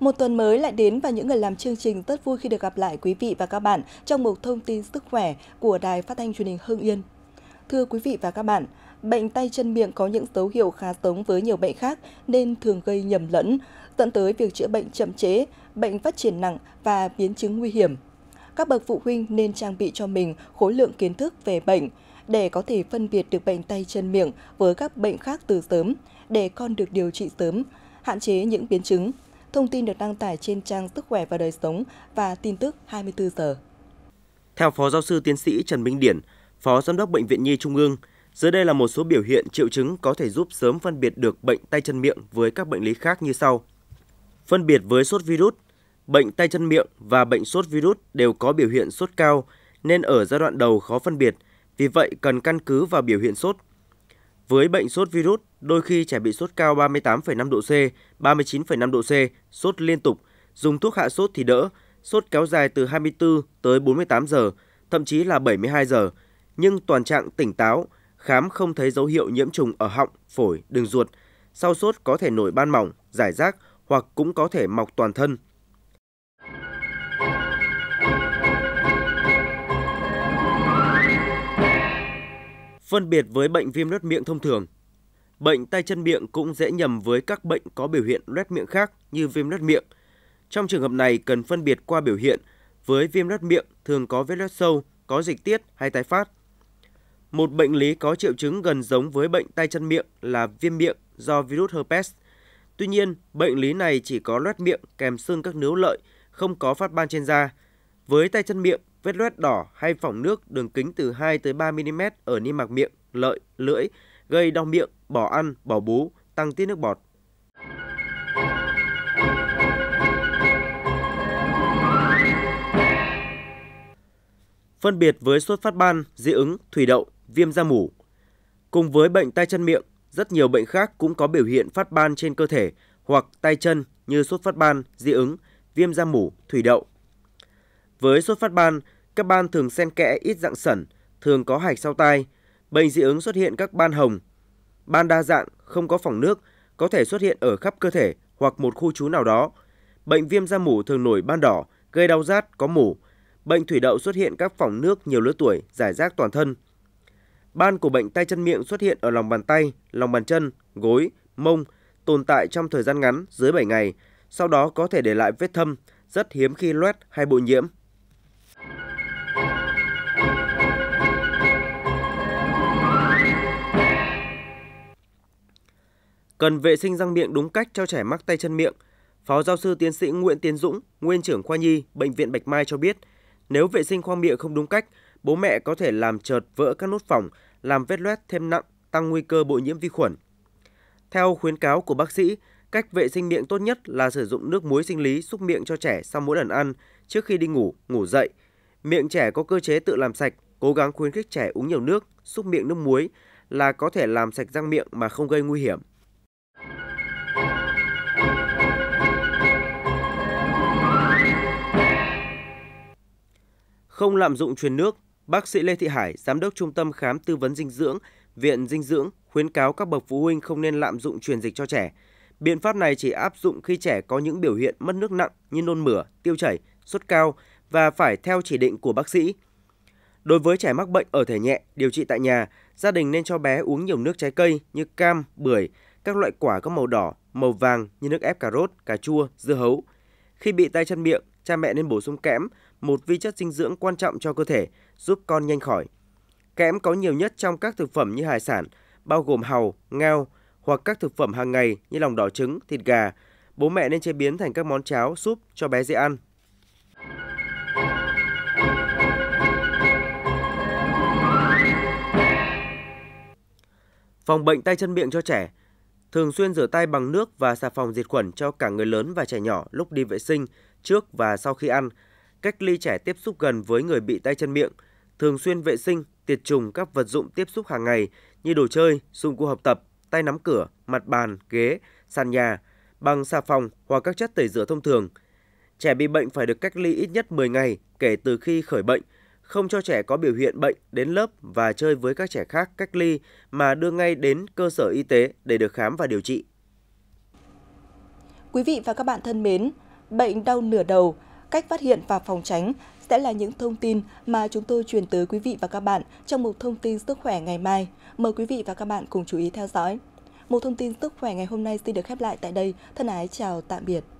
Một tuần mới lại đến và những người làm chương trình rất vui khi được gặp lại quý vị và các bạn trong một thông tin sức khỏe của Đài Phát thanh Truyền hình Hưng Yên. Thưa quý vị và các bạn, bệnh tay chân miệng có những dấu hiệu khá giống với nhiều bệnh khác nên thường gây nhầm lẫn, dẫn tới việc chữa bệnh chậm chế, bệnh phát triển nặng và biến chứng nguy hiểm. Các bậc phụ huynh nên trang bị cho mình khối lượng kiến thức về bệnh để có thể phân biệt được bệnh tay chân miệng với các bệnh khác từ sớm, để con được điều trị sớm, hạn chế những biến chứng. Thông tin được đăng tải trên trang Sức khỏe và đời sống và tin tức 24 giờ. Theo Phó Giáo sư Tiến sĩ Trần Minh Điển, Phó Giám đốc Bệnh viện Nhi Trung ương, dưới đây là một số biểu hiện triệu chứng có thể giúp sớm phân biệt được bệnh tay chân miệng với các bệnh lý khác như sau. Phân biệt với sốt virus, bệnh tay chân miệng và bệnh sốt virus đều có biểu hiện sốt cao nên ở giai đoạn đầu khó phân biệt, vì vậy cần căn cứ vào biểu hiện sốt với bệnh sốt virus, đôi khi trẻ bị sốt cao 38,5 độ C, 39,5 độ C, sốt liên tục, dùng thuốc hạ sốt thì đỡ, sốt kéo dài từ 24 tới 48 giờ, thậm chí là 72 giờ, nhưng toàn trạng tỉnh táo, khám không thấy dấu hiệu nhiễm trùng ở họng, phổi, đường ruột. Sau sốt có thể nổi ban mỏng, giải rác hoặc cũng có thể mọc toàn thân – Phân biệt với bệnh viêm loét miệng thông thường, bệnh tay chân miệng cũng dễ nhầm với các bệnh có biểu hiện loét miệng khác như viêm loét miệng. Trong trường hợp này cần phân biệt qua biểu hiện, với viêm loét miệng thường có vết loét sâu, có dịch tiết hay tái phát. Một bệnh lý có triệu chứng gần giống với bệnh tay chân miệng là viêm miệng do virus herpes. Tuy nhiên, bệnh lý này chỉ có loét miệng kèm sưng các nướu lợi, không có phát ban trên da. Với tay chân miệng, vết loét đỏ hay phỏng nước đường kính từ 2 tới 3 mm ở niêm mạc miệng, lợi, lưỡi, gây đau miệng, bỏ ăn, bỏ bú, tăng tiết nước bọt. Phân biệt với sốt phát ban, dị ứng, thủy đậu, viêm da mủ. Cùng với bệnh tay chân miệng, rất nhiều bệnh khác cũng có biểu hiện phát ban trên cơ thể hoặc tay chân như sốt phát ban, dị ứng, viêm da mủ, thủy đậu, với sốt phát ban, các ban thường xen kẽ ít dạng sẩn, thường có hạch sau tai. Bệnh dị ứng xuất hiện các ban hồng. Ban đa dạng, không có phòng nước, có thể xuất hiện ở khắp cơ thể hoặc một khu trú nào đó. Bệnh viêm da mủ thường nổi ban đỏ, gây đau rát, có mủ. Bệnh thủy đậu xuất hiện các phòng nước nhiều lứa tuổi, giải rác toàn thân. Ban của bệnh tay chân miệng xuất hiện ở lòng bàn tay, lòng bàn chân, gối, mông, tồn tại trong thời gian ngắn dưới 7 ngày, sau đó có thể để lại vết thâm, rất hiếm khi loét hay bội nhiễm. Cần vệ sinh răng miệng đúng cách cho trẻ mắc tay chân miệng. Phó giáo sư tiến sĩ Nguyễn Tiến Dũng, nguyên trưởng khoa nhi bệnh viện Bạch Mai cho biết, nếu vệ sinh khoang miệng không đúng cách, bố mẹ có thể làm chợt vỡ các nốt phỏng, làm vết loét thêm nặng, tăng nguy cơ bội nhiễm vi khuẩn. Theo khuyến cáo của bác sĩ, cách vệ sinh miệng tốt nhất là sử dụng nước muối sinh lý xúc miệng cho trẻ sau mỗi lần ăn, trước khi đi ngủ, ngủ dậy. Miệng trẻ có cơ chế tự làm sạch, cố gắng khuyến khích trẻ uống nhiều nước, xúc miệng nước muối là có thể làm sạch răng miệng mà không gây nguy hiểm. Không lạm dụng truyền nước, bác sĩ Lê Thị Hải, giám đốc Trung tâm khám tư vấn dinh dưỡng, Viện dinh dưỡng khuyến cáo các bậc phụ huynh không nên lạm dụng truyền dịch cho trẻ. Biện pháp này chỉ áp dụng khi trẻ có những biểu hiện mất nước nặng như nôn mửa, tiêu chảy, sốt cao và phải theo chỉ định của bác sĩ. Đối với trẻ mắc bệnh ở thể nhẹ, điều trị tại nhà, gia đình nên cho bé uống nhiều nước trái cây như cam, bưởi, các loại quả có màu đỏ, màu vàng như nước ép cà rốt, cà chua, dưa hấu. Khi bị tay chân miệng, cha mẹ nên bổ sung kẽm một vi chất dinh dưỡng quan trọng cho cơ thể, giúp con nhanh khỏi. Kẽm có nhiều nhất trong các thực phẩm như hải sản, bao gồm hàu, ngao hoặc các thực phẩm hàng ngày như lòng đỏ trứng, thịt gà. Bố mẹ nên chế biến thành các món cháo, súp cho bé dễ ăn. Phòng bệnh tay chân miệng cho trẻ Thường xuyên rửa tay bằng nước và xà phòng diệt khuẩn cho cả người lớn và trẻ nhỏ lúc đi vệ sinh, trước và sau khi ăn – cách ly trẻ tiếp xúc gần với người bị tay chân miệng, thường xuyên vệ sinh, tiệt trùng các vật dụng tiếp xúc hàng ngày như đồ chơi, dụng cụ học tập, tay nắm cửa, mặt bàn, ghế, sàn nhà bằng xà phòng hoặc các chất tẩy rửa thông thường. Trẻ bị bệnh phải được cách ly ít nhất 10 ngày kể từ khi khởi bệnh, không cho trẻ có biểu hiện bệnh đến lớp và chơi với các trẻ khác cách ly mà đưa ngay đến cơ sở y tế để được khám và điều trị. Quý vị và các bạn thân mến, bệnh đau nửa đầu cách phát hiện và phòng tránh sẽ là những thông tin mà chúng tôi truyền tới quý vị và các bạn trong một thông tin sức khỏe ngày mai. Mời quý vị và các bạn cùng chú ý theo dõi. Một thông tin sức khỏe ngày hôm nay xin được khép lại tại đây. Thân ái chào tạm biệt.